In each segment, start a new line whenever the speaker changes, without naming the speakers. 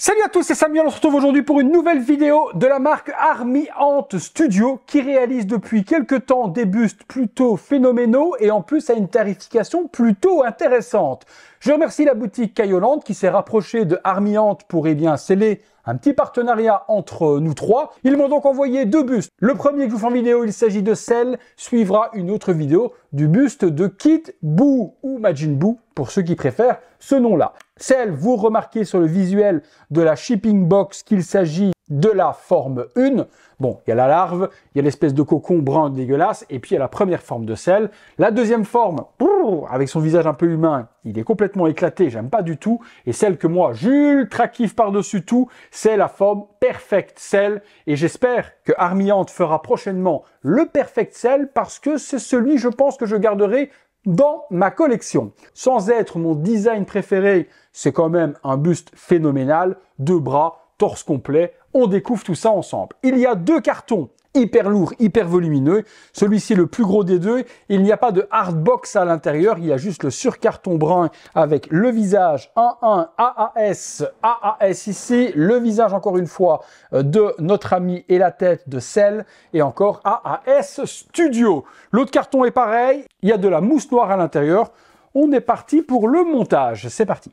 Salut à tous, c'est Samuel, on se retrouve aujourd'hui pour une nouvelle vidéo de la marque Army Ant Studio qui réalise depuis quelques temps des bustes plutôt phénoménaux et en plus à une tarification plutôt intéressante. Je remercie la boutique Cayoland qui s'est rapprochée de Army Ant pour eh bien sceller un petit partenariat entre nous trois. Ils m'ont donc envoyé deux bustes. Le premier que je vous fais en vidéo, il s'agit de celle, suivra une autre vidéo du buste de Kit Boo ou Majin Boo pour ceux qui préfèrent ce nom-là celle, vous remarquez sur le visuel de la shipping box qu'il s'agit de la forme 1. Bon, il y a la larve, il y a l'espèce de cocon brun dégueulasse, et puis il y a la première forme de sel. La deuxième forme, avec son visage un peu humain, il est complètement éclaté, j'aime pas du tout. Et celle que moi, j'ultra kiffe par-dessus tout, c'est la forme Perfect Sel. Et j'espère que Armiante fera prochainement le Perfect Sel, parce que c'est celui, je pense, que je garderai dans ma collection. Sans être mon design préféré, c'est quand même un buste phénoménal, deux bras, torse complet, on découvre tout ça ensemble. Il y a deux cartons hyper lourd, hyper volumineux. Celui-ci est le plus gros des deux. Il n'y a pas de hardbox à l'intérieur. Il y a juste le surcarton brun avec le visage 1-1 AAS, AAS ici, le visage encore une fois euh, de notre ami et la tête de Cell et encore AAS Studio. L'autre carton est pareil. Il y a de la mousse noire à l'intérieur. On est parti pour le montage. C'est parti.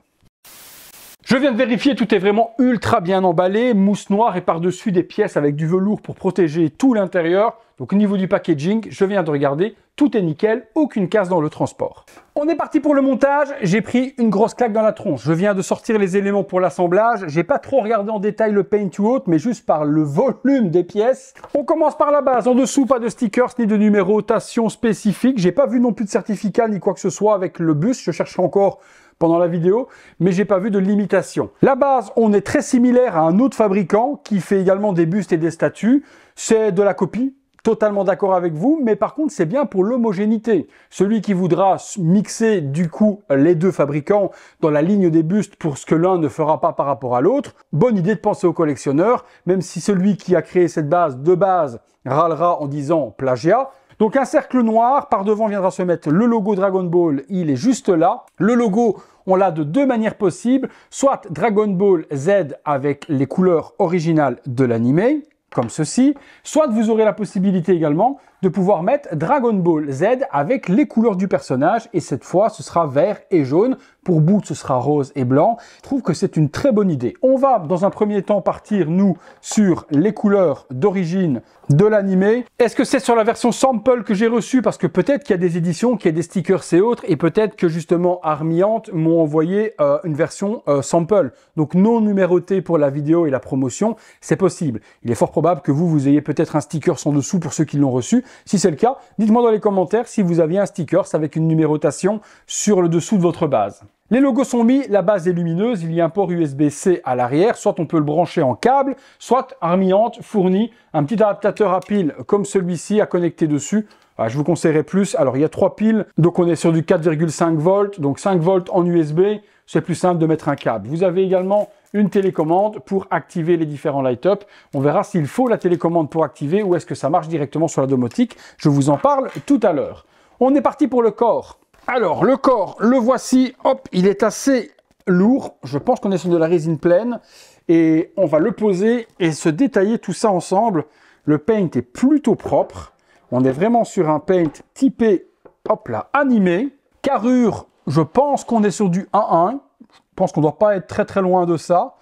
Je viens de vérifier, tout est vraiment ultra bien emballé, mousse noire et par-dessus des pièces avec du velours pour protéger tout l'intérieur. Donc au niveau du packaging, je viens de regarder, tout est nickel, aucune casse dans le transport. On est parti pour le montage, j'ai pris une grosse claque dans la tronche. Je viens de sortir les éléments pour l'assemblage, j'ai pas trop regardé en détail le paint ou autre, mais juste par le volume des pièces. On commence par la base, en dessous pas de stickers ni de numérotation spécifique, j'ai pas vu non plus de certificat ni quoi que ce soit avec le bus, je cherche encore pendant la vidéo, mais j'ai pas vu de limitation. La base, on est très similaire à un autre fabricant qui fait également des bustes et des statues. C'est de la copie, totalement d'accord avec vous, mais par contre c'est bien pour l'homogénéité. Celui qui voudra mixer du coup les deux fabricants dans la ligne des bustes pour ce que l'un ne fera pas par rapport à l'autre, bonne idée de penser aux collectionneurs, même si celui qui a créé cette base de base râlera en disant plagiat, donc un cercle noir, par devant viendra se mettre le logo Dragon Ball, il est juste là. Le logo, on l'a de deux manières possibles, soit Dragon Ball Z avec les couleurs originales de l'anime, comme ceci, soit vous aurez la possibilité également de pouvoir mettre Dragon Ball Z avec les couleurs du personnage et cette fois ce sera vert et jaune. Pour Boot ce sera rose et blanc. Je trouve que c'est une très bonne idée. On va dans un premier temps partir nous sur les couleurs d'origine de l'animé. Est-ce que c'est sur la version sample que j'ai reçu Parce que peut-être qu'il y a des éditions, qui y a des stickers et autres et peut-être que justement Armiante m'ont envoyé euh, une version euh, sample. Donc non numérotée pour la vidéo et la promotion, c'est possible. Il est fort probable que vous, vous ayez peut-être un sticker sans dessous pour ceux qui l'ont reçu si c'est le cas, dites-moi dans les commentaires si vous aviez un sticker avec une numérotation sur le dessous de votre base. Les logos sont mis, la base est lumineuse, il y a un port USB-C à l'arrière, soit on peut le brancher en câble, soit Armiante fournit un petit adaptateur à pile comme celui-ci à connecter dessus. Ah, je vous conseillerais plus, alors il y a trois piles, donc on est sur du 4,5 volts, donc 5 volts en USB, c'est plus simple de mettre un câble. Vous avez également une télécommande pour activer les différents light-up. On verra s'il faut la télécommande pour activer ou est-ce que ça marche directement sur la domotique. Je vous en parle tout à l'heure. On est parti pour le corps. Alors, le corps, le voici. Hop, il est assez lourd. Je pense qu'on est sur de la résine pleine. Et on va le poser et se détailler tout ça ensemble. Le paint est plutôt propre. On est vraiment sur un paint typé, hop là, animé. Carrure, je pense qu'on est sur du 1-1. Je pense qu'on ne doit pas être très très loin de ça.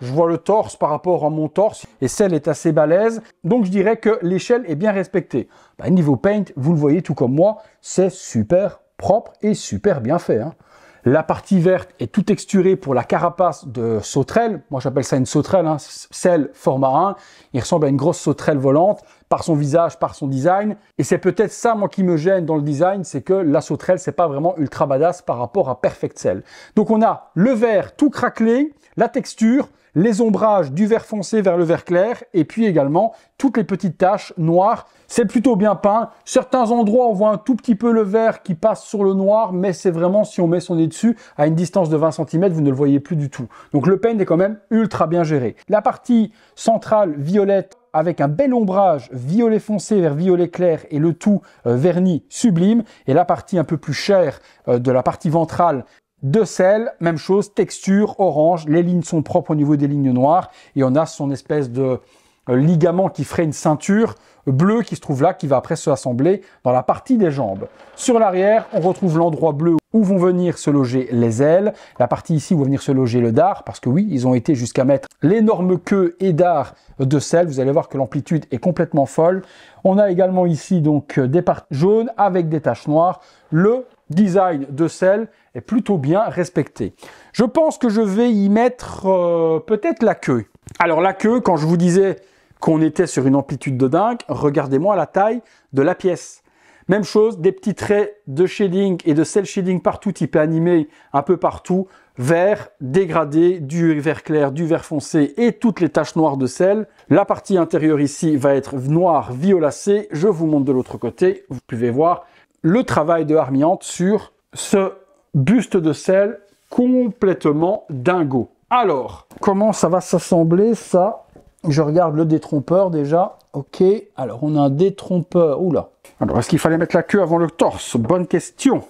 Je vois le torse par rapport à mon torse et celle est assez balèze. Donc je dirais que l'échelle est bien respectée. Bah, niveau paint, vous le voyez tout comme moi, c'est super propre et super bien fait. Hein. La partie verte est tout texturée pour la carapace de sauterelle. Moi, j'appelle ça une sauterelle, hein, celle fort marin. Il ressemble à une grosse sauterelle volante par son visage, par son design. Et c'est peut-être ça, moi, qui me gêne dans le design, c'est que la sauterelle, c'est pas vraiment ultra badass par rapport à Perfect Cell. Donc, on a le vert tout craquelé, la texture, les ombrages du vert foncé vers le vert clair, et puis également toutes les petites taches noires. C'est plutôt bien peint. Certains endroits, on voit un tout petit peu le vert qui passe sur le noir, mais c'est vraiment, si on met son nez dessus, à une distance de 20 cm, vous ne le voyez plus du tout. Donc le paint est quand même ultra bien géré. La partie centrale violette avec un bel ombrage violet foncé vers violet clair et le tout euh, vernis verni sublime. Et la partie un peu plus chère euh, de la partie ventrale de sel, même chose, texture orange, les lignes sont propres au niveau des lignes noires, et on a son espèce de euh, ligament qui ferait une ceinture bleue qui se trouve là, qui va après se assembler dans la partie des jambes. Sur l'arrière, on retrouve l'endroit bleu où vont venir se loger les ailes, la partie ici où va venir se loger le dard, parce que oui, ils ont été jusqu'à mettre l'énorme queue et dard de sel, vous allez voir que l'amplitude est complètement folle. On a également ici donc euh, des parties jaunes avec des taches noires, le design de sel est plutôt bien respecté. Je pense que je vais y mettre euh, peut-être la queue. Alors la queue, quand je vous disais qu'on était sur une amplitude de dingue, regardez-moi la taille de la pièce. Même chose, des petits traits de shading et de sel shading partout, type animé un peu partout, vert, dégradé, du vert clair, du vert foncé et toutes les taches noires de sel. La partie intérieure ici va être noire violacée. Je vous montre de l'autre côté, vous pouvez voir le travail de Armiante sur ce buste de sel complètement dingo. Alors, comment ça va s'assembler ça Je regarde le détrompeur déjà. Ok, alors on a un détrompeur. Oula. Alors, est-ce qu'il fallait mettre la queue avant le torse Bonne question.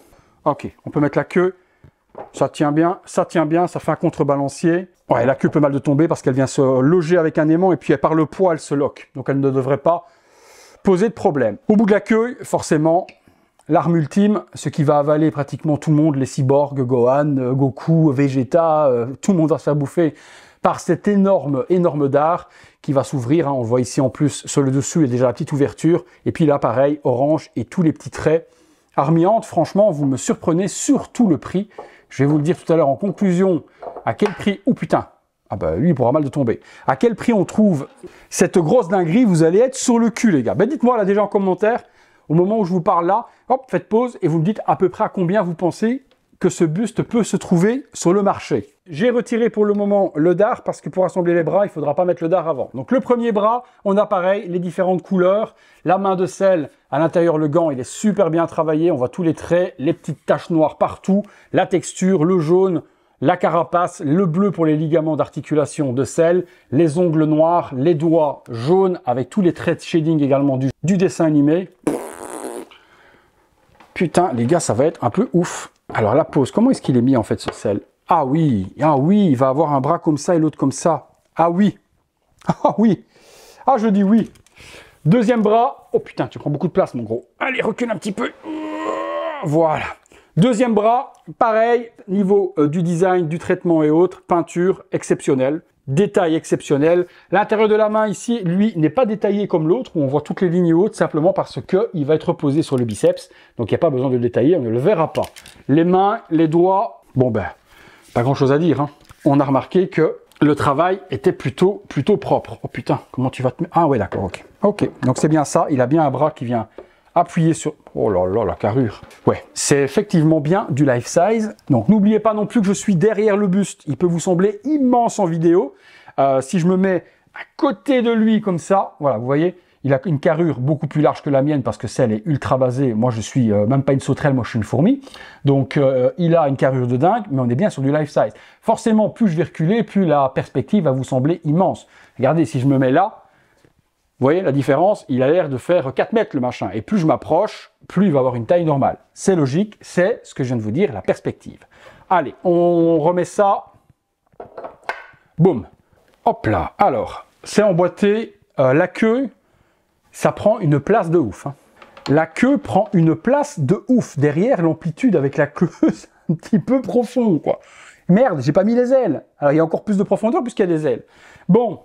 Ok, on peut mettre la queue. Ça tient bien, ça tient bien, ça fait un contrebalancier. Ouais, la queue peut mal de tomber parce qu'elle vient se loger avec un aimant et puis par le poids, elle se loque. Donc elle ne devrait pas poser de problème. Au bout de la queue, forcément, l'arme ultime, ce qui va avaler pratiquement tout le monde, les cyborgs, Gohan, euh, Goku, Vegeta, euh, tout le monde va se faire bouffer par cet énorme, énorme dard qui va s'ouvrir. Hein. on le voit ici en plus, sur le dessus, il y a déjà la petite ouverture. Et puis là, pareil, orange et tous les petits traits. Armiante, franchement, vous me surprenez, surtout le prix. Je vais vous le dire tout à l'heure en conclusion, à quel prix... Oh putain Ah bah lui, il pourra mal de tomber. À quel prix on trouve cette grosse dinguerie Vous allez être sur le cul, les gars. Ben dites-moi là déjà en commentaire, au moment où je vous parle là, hop, faites pause et vous me dites à peu près à combien vous pensez que ce buste peut se trouver sur le marché. J'ai retiré pour le moment le dard parce que pour assembler les bras, il ne faudra pas mettre le dard avant. Donc le premier bras, on a pareil, les différentes couleurs, la main de sel, à l'intérieur le gant, il est super bien travaillé, on voit tous les traits, les petites taches noires partout, la texture, le jaune, la carapace, le bleu pour les ligaments d'articulation de sel, les ongles noirs, les doigts jaunes avec tous les traits de shading également du, dessin animé. Putain, les gars, ça va être un peu ouf. Alors la pose, comment est-ce qu'il est mis en fait sur celle Ah oui, ah oui, il va avoir un bras comme ça et l'autre comme ça. Ah oui, ah oui, ah je dis oui. Deuxième bras, oh putain, tu prends beaucoup de place mon gros. Allez, recule un petit peu. Voilà. Deuxième bras, pareil, niveau euh, du design, du traitement et autres, peinture exceptionnelle. Détail exceptionnel. L'intérieur de la main ici, lui, n'est pas détaillé comme l'autre où on voit toutes les lignes hautes simplement parce que il va être posé sur le biceps. Donc il n'y a pas besoin de le détailler, on ne le verra pas. Les mains, les doigts, bon ben, pas grand chose à dire. Hein. On a remarqué que le travail était plutôt plutôt propre. Oh putain, comment tu vas te Ah ouais, d'accord, ok. Ok, donc c'est bien ça. Il a bien un bras qui vient appuyez sur... Oh là là, la carrure Ouais, c'est effectivement bien du life size. Donc n'oubliez pas non plus que je suis derrière le buste. Il peut vous sembler immense en vidéo. Euh, si je me mets à côté de lui comme ça, voilà, vous voyez, il a une carrure beaucoup plus large que la mienne parce que celle est ultra basée. Moi, je suis euh, même pas une sauterelle, moi, je suis une fourmi. Donc, euh, il a une carrure de dingue, mais on est bien sur du life size. Forcément, plus je vais reculer, plus la perspective va vous sembler immense. Regardez, si je me mets là, vous voyez la différence Il a l'air de faire 4 mètres le machin. Et plus je m'approche, plus il va avoir une taille normale. C'est logique, c'est ce que je viens de vous dire, la perspective. Allez, on remet ça. Boum. Hop là. Alors, c'est emboîté. Euh, la queue, ça prend une place de ouf. Hein. La queue prend une place de ouf. Derrière, l'amplitude avec la queue, c'est un petit peu profond, quoi. Merde, j'ai pas mis les ailes. Alors, il y a encore plus de profondeur puisqu'il y a des ailes. Bon,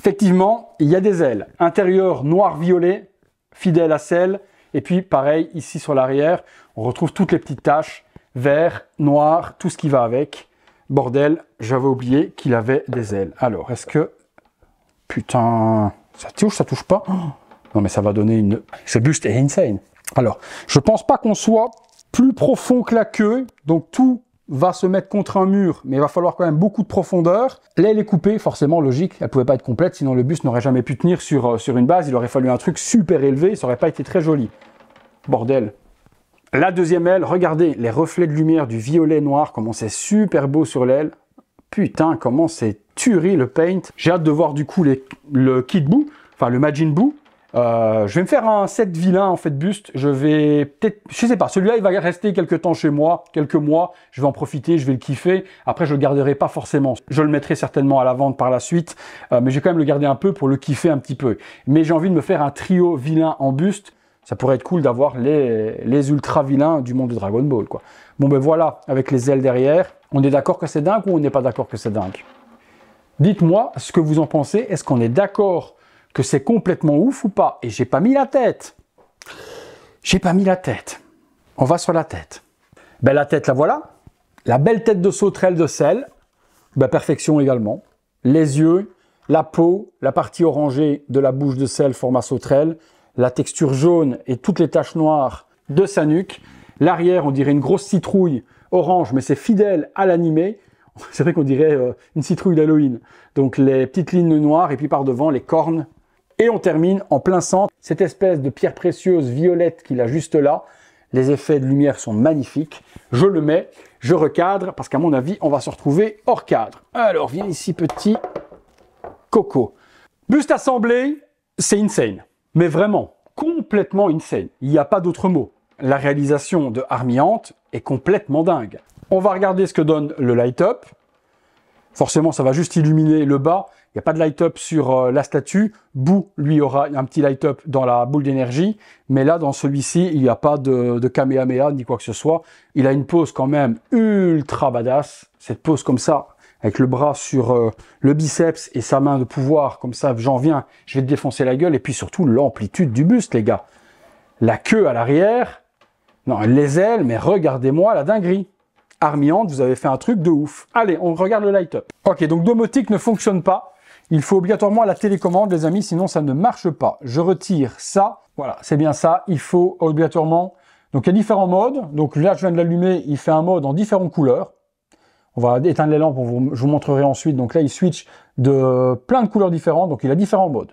Effectivement, il y a des ailes. Intérieur noir-violet, fidèle à celle. Et puis, pareil, ici sur l'arrière, on retrouve toutes les petites taches, vert, noir, tout ce qui va avec. Bordel, j'avais oublié qu'il avait des ailes. Alors, est-ce que... Putain, ça touche, ça touche pas oh! Non, mais ça va donner une... Ce buste est insane. Alors, je pense pas qu'on soit plus profond que la queue, donc tout va se mettre contre un mur, mais il va falloir quand même beaucoup de profondeur. L'aile est coupée, forcément logique, elle pouvait pas être complète, sinon le bus n'aurait jamais pu tenir sur, euh, sur une base, il aurait fallu un truc super élevé, ça aurait pas été très joli. Bordel. La deuxième aile, regardez les reflets de lumière du violet noir, comment c'est super beau sur l'aile. Putain, comment c'est tuerie le paint. J'ai hâte de voir du coup les, le kit-boo, enfin le magin Boo. Euh, je vais me faire un set vilain en fait buste. Je vais peut-être, je sais pas, celui-là il va rester quelques temps chez moi, quelques mois. Je vais en profiter, je vais le kiffer. Après je le garderai pas forcément. Je le mettrai certainement à la vente par la suite, euh, mais je vais quand même le garder un peu pour le kiffer un petit peu. Mais j'ai envie de me faire un trio vilain en buste. Ça pourrait être cool d'avoir les, les ultra vilains du monde de Dragon Ball quoi. Bon ben voilà, avec les ailes derrière, on est d'accord que c'est dingue ou on n'est pas d'accord que c'est dingue Dites-moi ce que vous en pensez. Est-ce qu'on est d'accord que c'est complètement ouf ou pas. Et j'ai pas mis la tête. J'ai pas mis la tête. On va sur la tête. Ben, la tête, la voilà. La belle tête de sauterelle de sel. Ben, perfection également. Les yeux, la peau, la partie orangée de la bouche de sel format sauterelle, la texture jaune et toutes les taches noires de sa nuque. L'arrière, on dirait une grosse citrouille orange, mais c'est fidèle à l'animé. C'est vrai qu'on dirait euh, une citrouille d'Halloween. Donc les petites lignes noires et puis par devant les cornes et on termine en plein centre, cette espèce de pierre précieuse violette qu'il a juste là. Les effets de lumière sont magnifiques. Je le mets, je recadre, parce qu'à mon avis, on va se retrouver hors cadre. Alors, viens ici, petit coco. Buste assemblé, c'est insane. Mais vraiment, complètement insane. Il n'y a pas d'autre mot. La réalisation de Armiante est complètement dingue. On va regarder ce que donne le light-up. Forcément, ça va juste illuminer le bas, il n'y a pas de light-up sur euh, la statue. Bou, lui, aura un petit light-up dans la boule d'énergie. Mais là, dans celui-ci, il n'y a pas de, de Kamehameha ni quoi que ce soit. Il a une pose quand même ultra badass. Cette pose comme ça, avec le bras sur euh, le biceps et sa main de pouvoir, comme ça, j'en viens, je vais te défoncer la gueule. Et puis surtout, l'amplitude du buste, les gars. La queue à l'arrière. Non, les ailes, mais regardez-moi la dinguerie. Armiante, vous avez fait un truc de ouf. Allez, on regarde le light-up. Ok, donc domotique ne fonctionne pas. Il faut obligatoirement la télécommande, les amis, sinon ça ne marche pas. Je retire ça. Voilà, c'est bien ça. Il faut obligatoirement... Donc, il y a différents modes. Donc là, je viens de l'allumer. Il fait un mode en différentes couleurs. On va éteindre les lampes, vous, je vous montrerai ensuite. Donc là, il switch de plein de couleurs différentes. Donc, il a différents modes.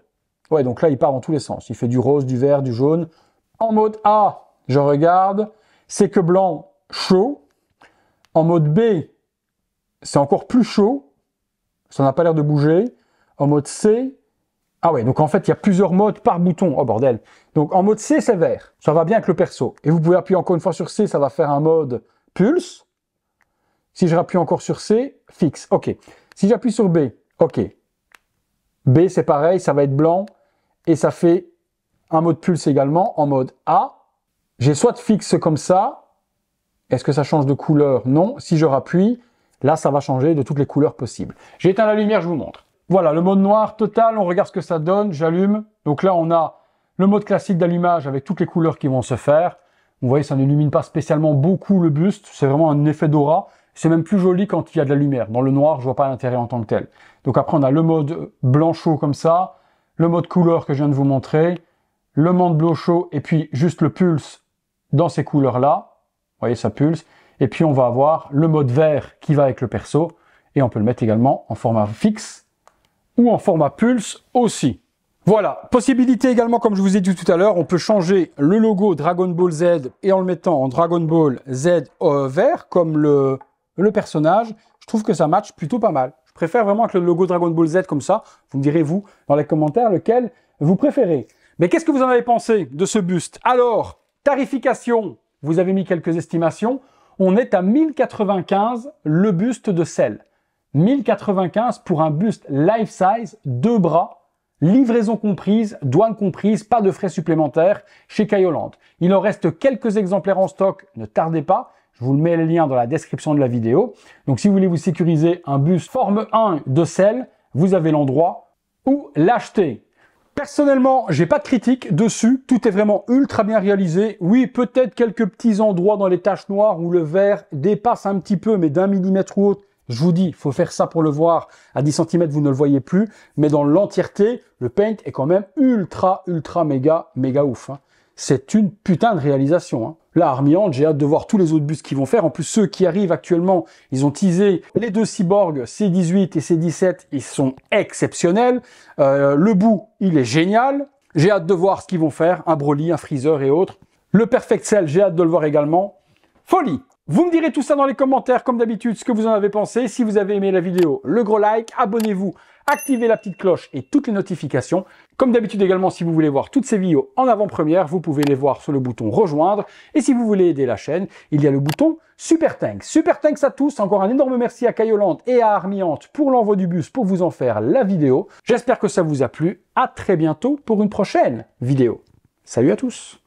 Ouais, donc là, il part en tous les sens. Il fait du rose, du vert, du jaune. En mode A, je regarde. C'est que blanc, chaud. En mode B, c'est encore plus chaud. Ça n'a pas l'air de bouger. En mode C, ah ouais, donc en fait, il y a plusieurs modes par bouton. Oh bordel. Donc en mode C, c'est vert. Ça va bien avec le perso. Et vous pouvez appuyer encore une fois sur C, ça va faire un mode pulse. Si je rappuie encore sur C, fixe. OK. Si j'appuie sur B, OK. B, c'est pareil, ça va être blanc. Et ça fait un mode pulse également en mode A. J'ai soit fixe comme ça. Est-ce que ça change de couleur Non. Si je rappuie, là, ça va changer de toutes les couleurs possibles. J'éteins la lumière, je vous montre. Voilà, le mode noir total, on regarde ce que ça donne, j'allume. Donc là, on a le mode classique d'allumage avec toutes les couleurs qui vont se faire. Vous voyez, ça n'illumine pas spécialement beaucoup le buste, c'est vraiment un effet d'aura. C'est même plus joli quand il y a de la lumière. Dans le noir, je vois pas l'intérêt en tant que tel. Donc après, on a le mode blanc chaud comme ça, le mode couleur que je viens de vous montrer, le mode bleu chaud, et puis juste le pulse dans ces couleurs-là. Vous voyez, ça pulse. Et puis, on va avoir le mode vert qui va avec le perso, et on peut le mettre également en format fixe ou en format Pulse aussi. Voilà, possibilité également, comme je vous ai dit tout à l'heure, on peut changer le logo Dragon Ball Z et en le mettant en Dragon Ball Z euh, vert, comme le, personnage. Je trouve que ça match plutôt pas mal. Je préfère vraiment avec le logo Dragon Ball Z comme ça. Vous me direz, vous, dans les commentaires, lequel vous préférez. Mais qu'est-ce que vous en avez pensé de ce buste Alors, tarification, vous avez mis quelques estimations. On est à 1095 le buste de sel. 1095 pour un buste life size, deux bras, livraison comprise, douane comprise, pas de frais supplémentaires chez Kayoland. Il en reste quelques exemplaires en stock, ne tardez pas. Je vous mets le lien dans la description de la vidéo. Donc si vous voulez vous sécuriser un buste forme 1 de sel, vous avez l'endroit où l'acheter. Personnellement, j'ai pas de critique dessus. Tout est vraiment ultra bien réalisé. Oui, peut-être quelques petits endroits dans les taches noires où le verre dépasse un petit peu, mais d'un millimètre ou autre, je vous dis, il faut faire ça pour le voir. À 10 cm, vous ne le voyez plus. Mais dans l'entièreté, le paint est quand même ultra, ultra, méga, méga ouf. Hein. C'est une putain de réalisation. Hein. Là, j'ai hâte de voir tous les autres bus qu'ils vont faire. En plus, ceux qui arrivent actuellement, ils ont teasé les deux cyborgs C18 et C17. Ils sont exceptionnels. Euh, le bout, il est génial. J'ai hâte de voir ce qu'ils vont faire. Un Broly, un Freezer et autres. Le Perfect Cell, j'ai hâte de le voir également. Folie vous me direz tout ça dans les commentaires, comme d'habitude, ce que vous en avez pensé. Si vous avez aimé la vidéo, le gros like, abonnez-vous, activez la petite cloche et toutes les notifications. Comme d'habitude également, si vous voulez voir toutes ces vidéos en avant-première, vous pouvez les voir sur le bouton rejoindre. Et si vous voulez aider la chaîne, il y a le bouton Super Thanks. Super Thanks à tous. Encore un énorme merci à Caillolante et à Armiante pour l'envoi du bus pour vous en faire la vidéo. J'espère que ça vous a plu. À très bientôt pour une prochaine vidéo. Salut à tous.